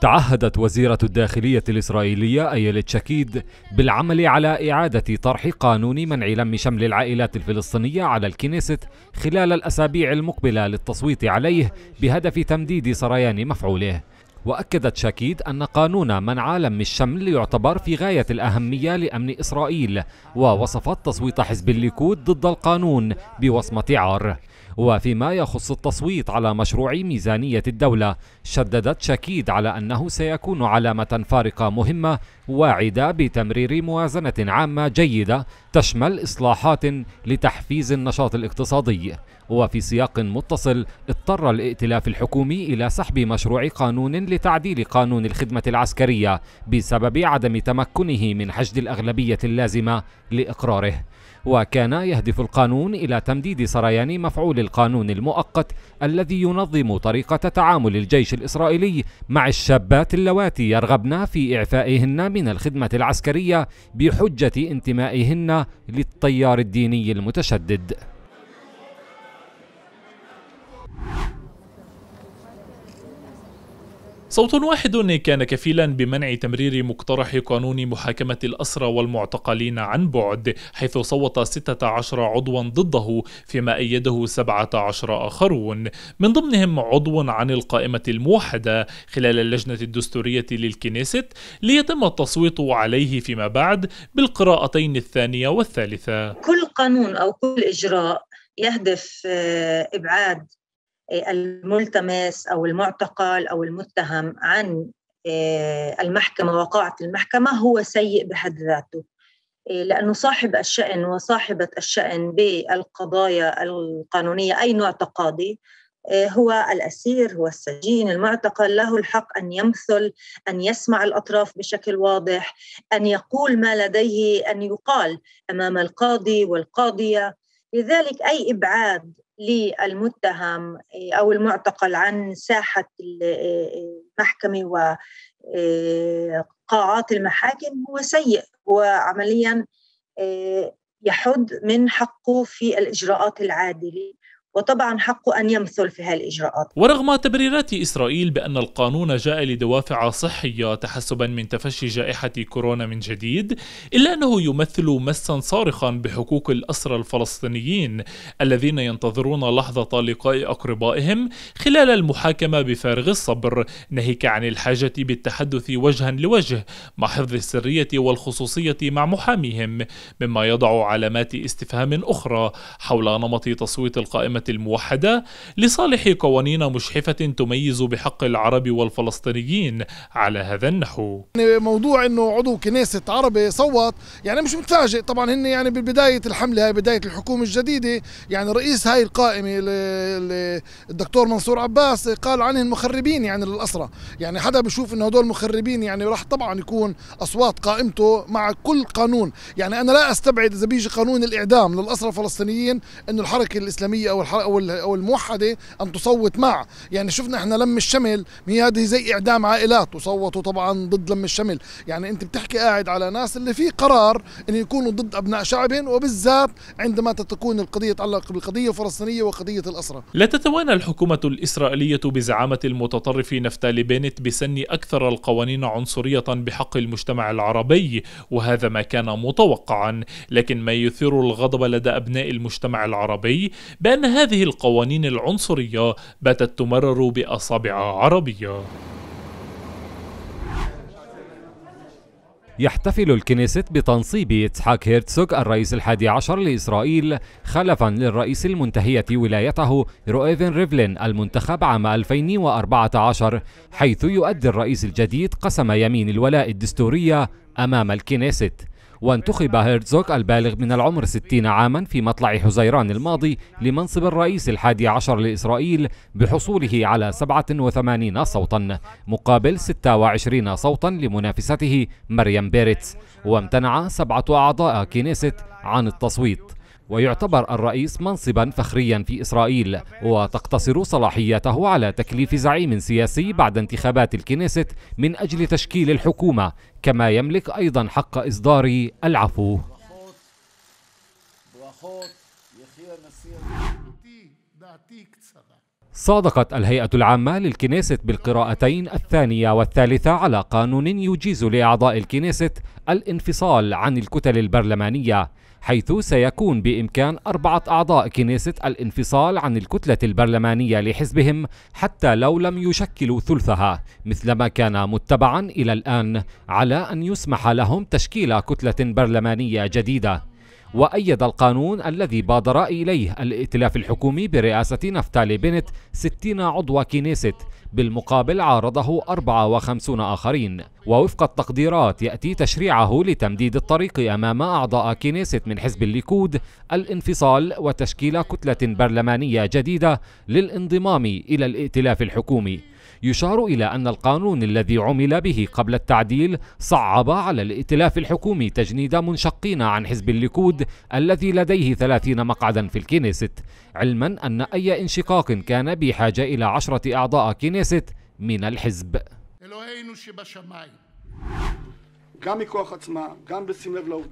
تعهدت وزيرة الداخلية الإسرائيلية أيلت شكيد بالعمل على إعادة طرح قانون منع لم شمل العائلات الفلسطينية على الكنيست خلال الأسابيع المقبلة للتصويت عليه بهدف تمديد سريان مفعوله. وأكدت شاكيد أن قانون منع لم الشمل يعتبر في غاية الأهمية لأمن إسرائيل ووصفت تصويت حزب الليكود ضد القانون بوصمة عار وفيما يخص التصويت على مشروع ميزانية الدولة شددت شكيد على أنه سيكون علامة فارقة مهمة واعدة بتمرير موازنة عامة جيدة تشمل إصلاحات لتحفيز النشاط الاقتصادي وفي سياق متصل اضطر الائتلاف الحكومي إلى سحب مشروع قانون لتعديل قانون الخدمة العسكرية بسبب عدم تمكنه من حشد الأغلبية اللازمة لإقراره وكان يهدف القانون إلى تمديد سريان مفعول القانون المؤقت الذي ينظم طريقة تعامل الجيش الإسرائيلي مع الشابات اللواتي يرغبن في إعفائهن من الخدمة العسكرية بحجة انتمائهن للتيار الديني المتشدد صوت واحد كان كفيلا بمنع تمرير مقترح قانون محاكمة الأسرى والمعتقلين عن بعد حيث صوت 16 عضوا ضده فيما أيده 17 آخرون من ضمنهم عضو عن القائمة الموحدة خلال اللجنة الدستورية للكنيست ليتم التصويت عليه فيما بعد بالقراءتين الثانية والثالثة كل قانون أو كل إجراء يهدف آه، إبعاد الملتمس او المعتقل او المتهم عن آه، المحكمه وقاعه المحكمه هو سيء بحد ذاته آه، لانه صاحب الشان وصاحبه الشان بالقضايا القانونيه اي نوع تقاضي آه، هو الاسير هو السجين المعتقل له الحق ان يمثل ان يسمع الاطراف بشكل واضح ان يقول ما لديه ان يقال امام القاضي والقاضيه لذلك اي ابعاد للمتهم إيه، او المعتقل عن ساحه إيه، المحكمه وقاعات إيه، المحاكم هو سيء هو عمليا يحد من حقه في الاجراءات العادله وطبعا حقه أن يمثل في هذه الإجراءات ورغم تبريرات إسرائيل بأن القانون جاء لدوافع صحية تحسبا من تفشي جائحة كورونا من جديد إلا أنه يمثل مسا صارخا بحقوق الأسرى الفلسطينيين الذين ينتظرون لحظة لقاء أقربائهم خلال المحاكمة بفارغ الصبر ناهيك عن الحاجة بالتحدث وجها لوجه مع حفظ السرية والخصوصية مع محاميهم مما يضع علامات استفهام أخرى حول نمط تصويت القائمة الموحده لصالح قوانين مشحفه تميز بحق العرب والفلسطينيين على هذا النحو يعني موضوع انه عضو كنيسه عربي صوت يعني مش متفاجئ طبعا هن يعني ببدايه الحمله هاي بدايه الحكومه الجديده يعني رئيس هاي القائمه الدكتور منصور عباس قال عنهم مخربين يعني للاسرى يعني حدا بشوف انه هدول مخربين يعني راح طبعا يكون اصوات قائمته مع كل قانون يعني انا لا استبعد اذا بيجي قانون الاعدام للاسرى الفلسطينيين انه الحركه الاسلاميه او الحركة او الموحده ان تصوت مع يعني شفنا احنا لم الشمل هي هذه زي اعدام عائلات وصوتوا طبعا ضد لم الشمل يعني انت بتحكي قاعد على ناس اللي في قرار ان يكونوا ضد ابناء شعبهم وبالذات عندما تكون القضيه تتعلق بالقضيه الفلسطينيه وقضيه الاسرى لا تتوانى الحكومه الاسرائيليه بزعامه المتطرف نفتالي بنت بسن اكثر القوانين عنصريه بحق المجتمع العربي وهذا ما كان متوقعا لكن ما يثير الغضب لدى ابناء المجتمع العربي بان هذا هذه القوانين العنصرية باتت تمرر بأصابع عربية يحتفل الكنيست بتنصيب إتحاك هيرتسوك الرئيس الحادي عشر لإسرائيل خلفا للرئيس المنتهية ولايته رويفن ريفلين المنتخب عام 2014 حيث يؤدي الرئيس الجديد قسم يمين الولاء الدستورية أمام الكنيست وانتخب هيرتزوغ البالغ من العمر 60 عاما في مطلع حزيران الماضي لمنصب الرئيس الحادي عشر لإسرائيل بحصوله على 87 صوتا مقابل 26 صوتا لمنافسته مريم بيرتس وامتنع سبعة أعضاء كنيست عن التصويت ويعتبر الرئيس منصبا فخريا في إسرائيل وتقتصر صلاحيته على تكليف زعيم سياسي بعد انتخابات الكنيست من أجل تشكيل الحكومة كما يملك أيضا حق إصدار العفو صادقت الهيئة العامة للكنيست بالقراءتين الثانية والثالثة على قانون يجيز لأعضاء الكنيست الانفصال عن الكتل البرلمانية حيث سيكون بإمكان أربعة أعضاء كنيسة الانفصال عن الكتلة البرلمانية لحزبهم حتى لو لم يشكلوا ثلثها مثلما كان متبعا إلى الآن على أن يسمح لهم تشكيل كتلة برلمانية جديدة وأيد القانون الذي بادر إليه الائتلاف الحكومي برئاسة نفتالي بنت 60 عضو كنيست بالمقابل عارضه 54 آخرين ووفق التقديرات يأتي تشريعه لتمديد الطريق أمام أعضاء كنيست من حزب الليكود الانفصال وتشكيل كتلة برلمانية جديدة للانضمام إلى الائتلاف الحكومي يشار إلى أن القانون الذي عمل به قبل التعديل صعب على الائتلاف الحكومي تجنيد منشقين عن حزب الليكود الذي لديه 30 مقعدا في الكنيست علما أن أي انشقاق كان بحاجة إلى عشرة أعضاء كنيست من الحزب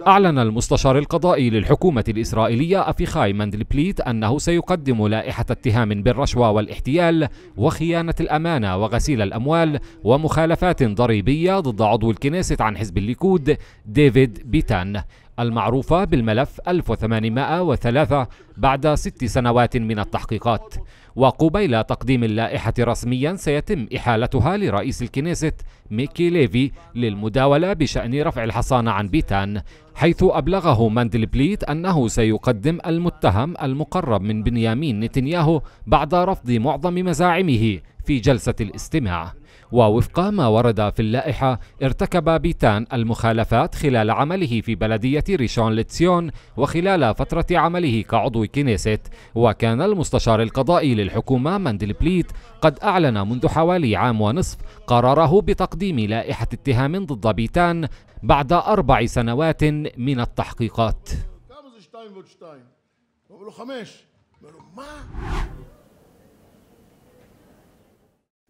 أعلن المستشار القضائي للحكومة الإسرائيلية أفيخاي مندلبليت أنه سيقدم لائحة اتهام بالرشوة والاحتيال وخيانة الأمانة وغسيل الأموال ومخالفات ضريبية ضد عضو الكنيست عن حزب الليكود ديفيد بيتان المعروفة بالملف 1803 بعد ست سنوات من التحقيقات وقبيل تقديم اللائحة رسميا سيتم إحالتها لرئيس الكنيست ميكي ليفي للمداولة بشأن رفع الحصانة عن بيتان حيث أبلغه ماندل بليت أنه سيقدم المتهم المقرب من بنيامين نتنياهو بعد رفض معظم مزاعمه في جلسة الاستماع ووفق ما ورد في اللائحة ارتكب بيتان المخالفات خلال عمله في بلدية ريشون لتسيون وخلال فترة عمله كعضو كنيست وكان المستشار القضائي للحكومة مندل بليت قد أعلن منذ حوالي عام ونصف قراره بتقديم لائحة اتهام ضد بيتان بعد أربع سنوات من التحقيقات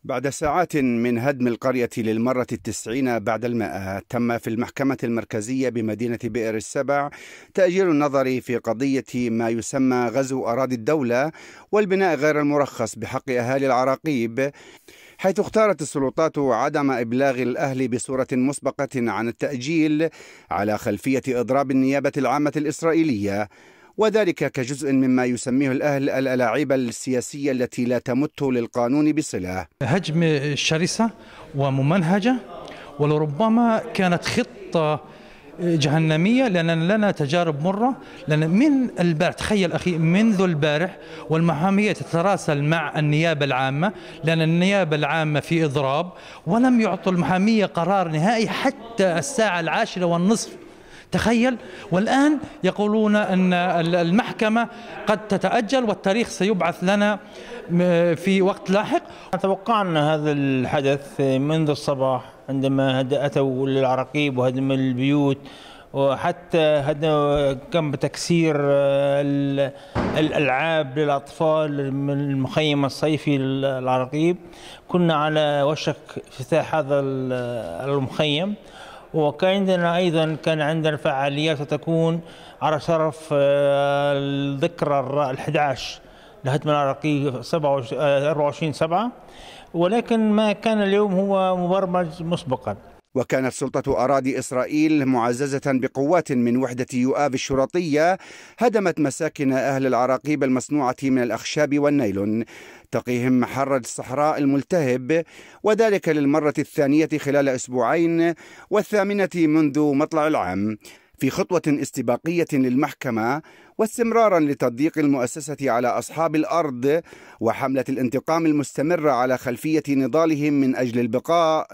بعد ساعات من هدم القرية للمرة التسعين بعد المائة تم في المحكمة المركزية بمدينة بئر السبع تأجيل النظر في قضية ما يسمى غزو أراضي الدولة والبناء غير المرخص بحق أهالي العراقيب حيث اختارت السلطات عدم ابلاغ الاهل بصوره مسبقه عن التاجيل على خلفيه اضراب النيابه العامه الاسرائيليه وذلك كجزء مما يسميه الأهل الألاعيب السياسية التي لا تمت للقانون بصلة هجم شرسة وممنهجة ولربما كانت خطة جهنمية لأن لنا تجارب مرة لأن من البارح تخيل أخي منذ البارح والمحامية تتراسل مع النيابة العامة لأن النيابة العامة في إضراب ولم يعطوا المحامية قرار نهائي حتى الساعة العاشرة والنصف تخيل والآن يقولون أن المحكمة قد تتأجل والتاريخ سيبعث لنا في وقت لاحق توقعنا هذا الحدث منذ الصباح عندما أتوا للعراقيب وهدموا البيوت وحتى هذا كم تكسير الالعاب للاطفال من المخيم الصيفي للعراقيب كنا على وشك افتتاح هذا المخيم وعندنا ايضا كان عندنا فعاليات ستكون على شرف آه، الذكرى ال 11 لهدم العراقي 24 7 ولكن ما كان اليوم هو مبرمج مسبقا وكانت سلطة أراضي إسرائيل معززة بقوات من وحدة يؤاف الشرطية هدمت مساكن أهل العراقيب المصنوعة من الأخشاب والنيلون تقيهم محر الصحراء الملتهب وذلك للمرة الثانية خلال أسبوعين والثامنة منذ مطلع العام في خطوة استباقية للمحكمة واستمرارا لتضييق المؤسسة على أصحاب الأرض وحملة الانتقام المستمرة على خلفية نضالهم من أجل البقاء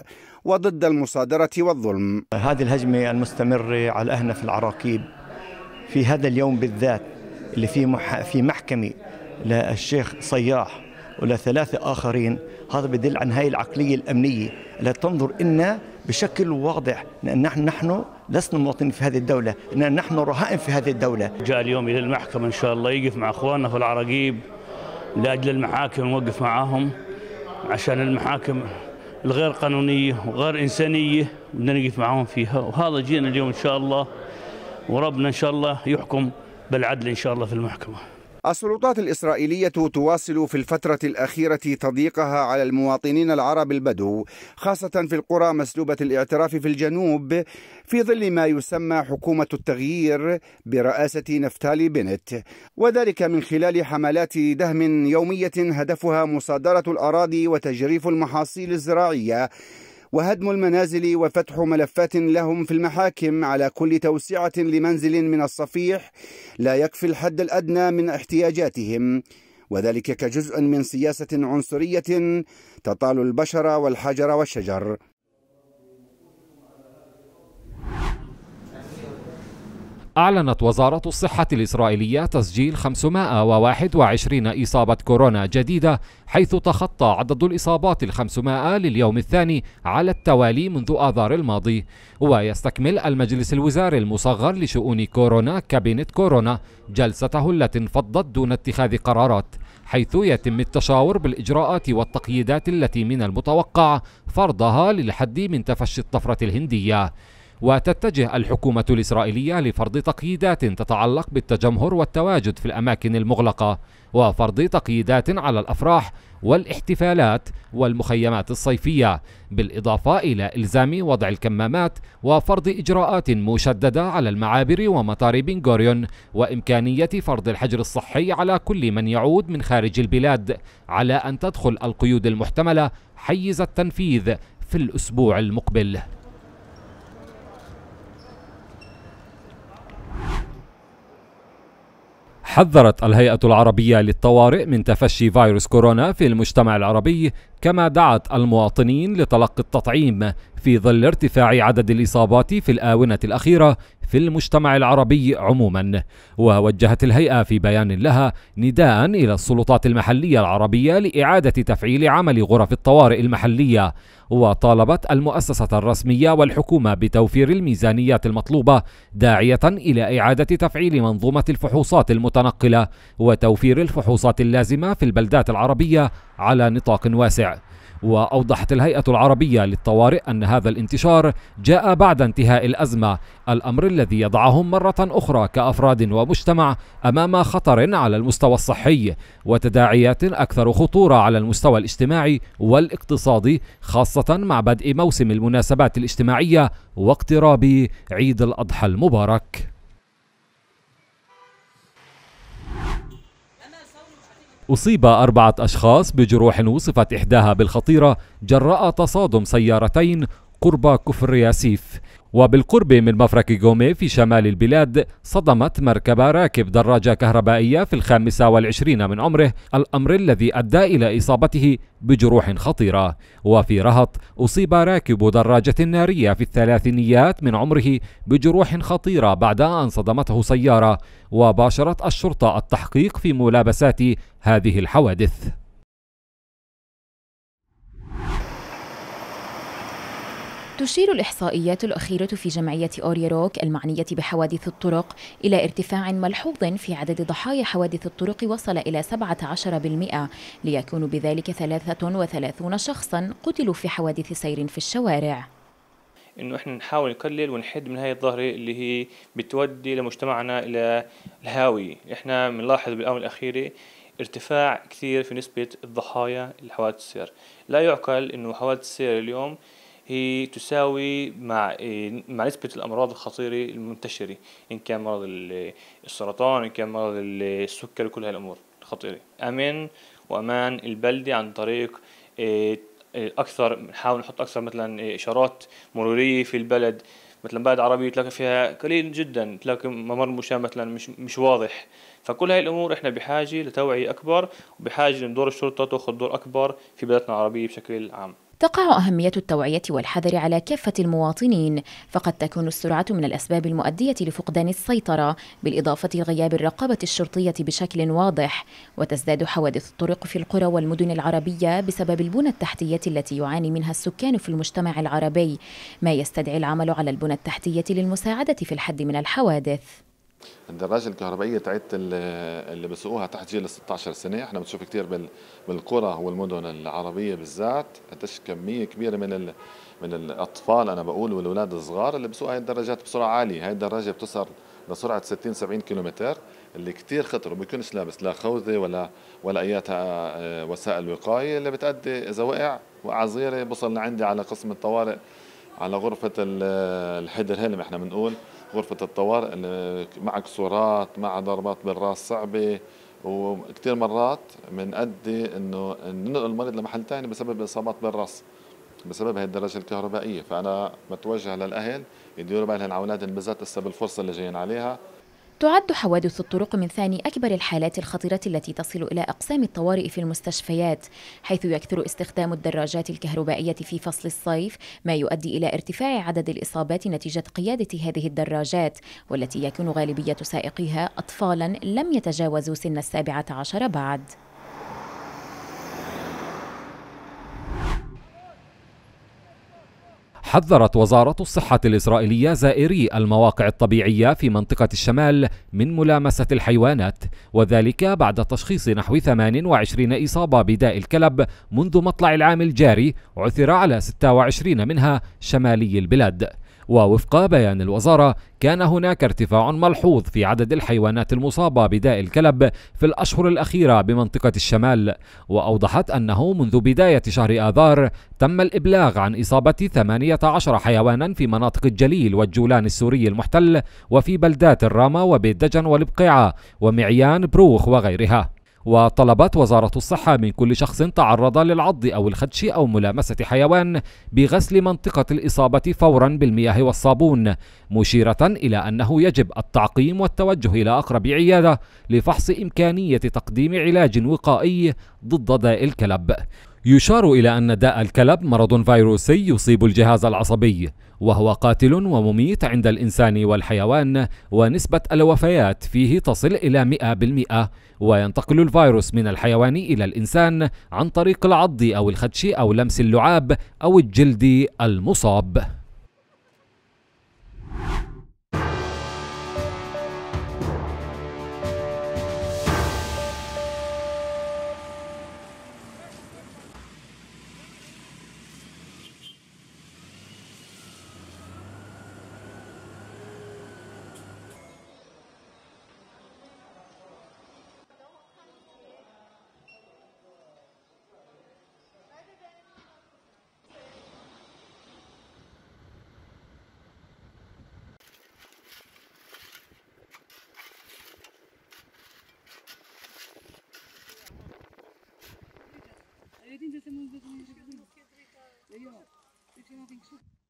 وضد المصادرة والظلم هذه الهجمة المستمرة على في العراقيب في هذا اليوم بالذات اللي في مح في محكمة للشيخ صياح ولثلاثة آخرين هذا بدل عن هاي العقلية الأمنية التي تنظر إنا بشكل واضح نحن نحن لسنا مواطنين في هذه الدولة إننا نحن رهائن في هذه الدولة جاء اليوم إلى المحكمة إن شاء الله يقف مع أخواننا في العراقيب لأجل المحاكم نوقف معاهم عشان المحاكم الغير قانونية وغير إنسانية بدنا نقف معاهم فيها وهذا جينا اليوم إن شاء الله وربنا إن شاء الله يحكم بالعدل إن شاء الله في المحكمة السلطات الإسرائيلية تواصل في الفترة الأخيرة تضييقها على المواطنين العرب البدو خاصة في القرى مسلوبة الاعتراف في الجنوب في ظل ما يسمى حكومة التغيير برئاسة نفتالي بنت وذلك من خلال حملات دهم يومية هدفها مصادرة الأراضي وتجريف المحاصيل الزراعية وهدم المنازل وفتح ملفات لهم في المحاكم على كل توسعة لمنزل من الصفيح لا يكفي الحد الأدنى من احتياجاتهم وذلك كجزء من سياسة عنصرية تطال البشر والحجر والشجر أعلنت وزارة الصحة الإسرائيلية تسجيل 521 إصابة كورونا جديدة حيث تخطى عدد الإصابات ال 500 لليوم الثاني على التوالي منذ آذار الماضي ويستكمل المجلس الوزاري المصغر لشؤون كورونا كابينة كورونا جلسته التي انفضت دون اتخاذ قرارات حيث يتم التشاور بالإجراءات والتقييدات التي من المتوقع فرضها للحد من تفشي الطفرة الهندية وتتجه الحكومة الإسرائيلية لفرض تقييدات تتعلق بالتجمهر والتواجد في الأماكن المغلقة وفرض تقييدات على الأفراح والاحتفالات والمخيمات الصيفية بالإضافة إلى إلزام وضع الكمامات وفرض إجراءات مشددة على المعابر ومطار بنغوريون وإمكانية فرض الحجر الصحي على كل من يعود من خارج البلاد على أن تدخل القيود المحتملة حيز التنفيذ في الأسبوع المقبل حذرت الهيئة العربية للطوارئ من تفشي فيروس كورونا في المجتمع العربي كما دعت المواطنين لتلقي التطعيم في ظل ارتفاع عدد الإصابات في الآونة الأخيرة في المجتمع العربي عموما ووجهت الهيئة في بيان لها نداء إلى السلطات المحلية العربية لإعادة تفعيل عمل غرف الطوارئ المحلية وطالبت المؤسسة الرسمية والحكومة بتوفير الميزانيات المطلوبة داعية إلى إعادة تفعيل منظومة الفحوصات المتنقلة وتوفير الفحوصات اللازمة في البلدات العربية على نطاق واسع وأوضحت الهيئة العربية للطوارئ أن هذا الانتشار جاء بعد انتهاء الأزمة الأمر الذي يضعهم مرة أخرى كأفراد ومجتمع أمام خطر على المستوى الصحي وتداعيات أكثر خطورة على المستوى الاجتماعي والاقتصادي خاصة مع بدء موسم المناسبات الاجتماعية واقتراب عيد الأضحى المبارك أصيب أربعة أشخاص بجروح وصفت إحداها بالخطيرة جراء تصادم سيارتين قرب كفر ياسيف وبالقرب من مفرق جومي في شمال البلاد صدمت مركبة راكب دراجة كهربائية في الخامسة والعشرين من عمره الأمر الذي أدى إلى إصابته بجروح خطيرة وفي رهط أصيب راكب دراجة نارية في الثلاثينيات من عمره بجروح خطيرة بعد أن صدمته سيارة وباشرت الشرطة التحقيق في ملابسات هذه الحوادث تشير الإحصائيات الأخيرة في جمعية أوريروك المعنية بحوادث الطرق إلى ارتفاع ملحوظ في عدد ضحايا حوادث الطرق وصل إلى 17% ليكون بذلك 33 شخصا قتلوا في حوادث سير في الشوارع انه احنا نحاول نقلل ونحد من هاي الظاهره اللي هي بتودي لمجتمعنا الى الهاويه، احنا بنلاحظ بالاونه الاخيره ارتفاع كثير في نسبه الضحايا الحوادث السير، لا يعقل انه حوادث السير اليوم هي تساوي مع إيه، مع نسبة الأمراض الخطيرة المنتشرة إن كان مرض السرطان إن كان مرض السكري كل هالأمور الخطيرة أمن وأمان البلدة عن طريق إيه، أكثر نحاول نحط أكثر مثلا إيه، إشارات مرورية في البلد مثلا بلد عربي تلاقي فيها قليل جدا تلاقي ممر مشاة مثلا مش مش واضح فكل هاي الامور احنا بحاجه لتوعيه اكبر وبحاجه لدور الشرطه تاخذ دور اكبر في بلدنا العربيه بشكل عام تقع أهمية التوعية والحذر على كافة المواطنين، فقد تكون السرعة من الأسباب المؤدية لفقدان السيطرة، بالإضافة لغياب الرقابة الشرطية بشكل واضح، وتزداد حوادث الطرق في القرى والمدن العربية بسبب البنى التحتية التي يعاني منها السكان في المجتمع العربي، ما يستدعي العمل على البنى التحتية للمساعدة في الحد من الحوادث. الدراجة الكهربائية تاعت اللي بسوقوها تحت جيل 16 سنة احنا بنشوف كثير بالقرى والمدن العربية بالذات قديش كمية كبيرة من ال... من الأطفال أنا بقول والأولاد الصغار اللي بسوقوا هاي الدراجات بسرعة عالية هاي الدراجة بتوصل لسرعة 60 70 كيلومتر اللي كثير خطر وبيكونش لابس لا خوذة ولا ولا أياتها آه، وسائل وقاية اللي بتأدي إذا وقع وقعة صغيرة بوصل لعندي على قسم الطوارئ على غرفة الحدر هلم احنا بنقول غرفة الطوارئ اللي مع كسورات مع ضربات بالراس صعبة وكثير مرات بنأدي انه ننقل المريض لمحل ثاني بسبب اصابات بالراس بسبب هي الدرجة الكهربائية فأنا بتوجه للأهل يديروا بالهم على أولادهم بالذات هسه بالفرصة اللي جايين عليها تعد حوادث الطرق من ثاني أكبر الحالات الخطيرة التي تصل إلى أقسام الطوارئ في المستشفيات حيث يكثر استخدام الدراجات الكهربائية في فصل الصيف ما يؤدي إلى ارتفاع عدد الإصابات نتيجة قيادة هذه الدراجات والتي يكون غالبية سائقيها أطفالا لم يتجاوزوا سن السابعة عشر بعد حذرت وزارة الصحة الإسرائيلية زائري المواقع الطبيعية في منطقة الشمال من ملامسة الحيوانات وذلك بعد تشخيص نحو 28 إصابة بداء الكلب منذ مطلع العام الجاري عثر على 26 منها شمالي البلاد ووفق بيان الوزارة كان هناك ارتفاع ملحوظ في عدد الحيوانات المصابة بداء الكلب في الأشهر الأخيرة بمنطقة الشمال وأوضحت أنه منذ بداية شهر آذار تم الإبلاغ عن إصابة 18 حيوانا في مناطق الجليل والجولان السوري المحتل وفي بلدات الرامة وبيت دجن والبقيعة ومعيان بروخ وغيرها وطلبت وزارة الصحة من كل شخص تعرض للعض أو الخدش أو ملامسة حيوان بغسل منطقة الإصابة فورا بالمياه والصابون مشيرة إلى أنه يجب التعقيم والتوجه إلى أقرب عيادة لفحص إمكانية تقديم علاج وقائي ضد داء الكلب يشار إلى أن داء الكلب مرض فيروسي يصيب الجهاز العصبي وهو قاتل ومميت عند الإنسان والحيوان ونسبة الوفيات فيه تصل إلى 100% وينتقل الفيروس من الحيوان إلى الإنسان عن طريق العض أو الخدش أو لمس اللعاب أو الجلد المصاب tem Aí, ó. Eu que